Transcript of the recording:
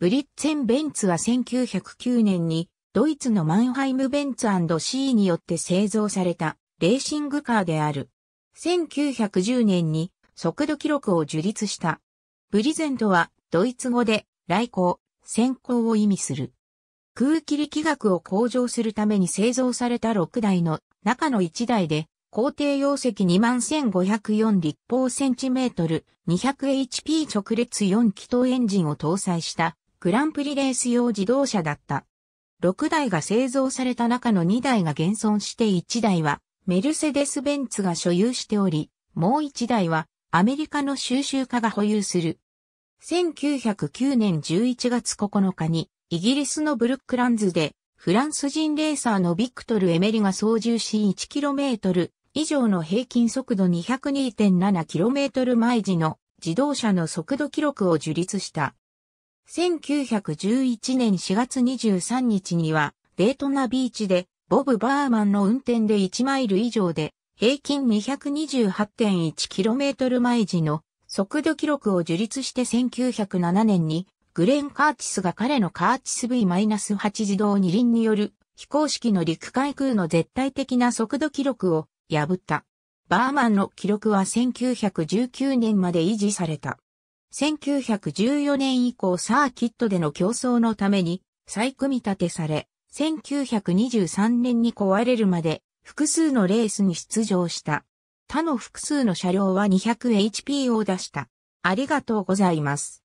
ブリッツェン・ベンツは1909年にドイツのマンハイム・ベンツシーによって製造されたレーシングカーである。1910年に速度記録を樹立した。ブリゼントはドイツ語で来航、先行を意味する。空気力学を向上するために製造された6台の中の1台で工程容積21,504立方センチメートル 200HP 直列4気筒エンジンを搭載したグランプリレース用自動車だった。6台が製造された中の2台が現存して1台はメルセデス・ベンツが所有しており、もう1台はアメリカの収集家が保有する。1909年11月9日にイギリスのブルックランズでフランス人レーサーのビクトル・エメリが操縦し 1km 以上の平均速度 202.7km 毎時の自動車の速度記録を樹立した。1911年4月23日には、デートナビーチで、ボブ・バーマンの運転で1マイル以上で、平均 228.1km 毎時の速度記録を樹立して1907年に、グレン・カーチスが彼のカーチス V-8 自動二輪による非公式の陸海空の絶対的な速度記録を破った。バーマンの記録は1919年まで維持された。1914年以降サーキットでの競争のために再組み立てされ、1923年に壊れるまで複数のレースに出場した。他の複数の車両は 200HP を出した。ありがとうございます。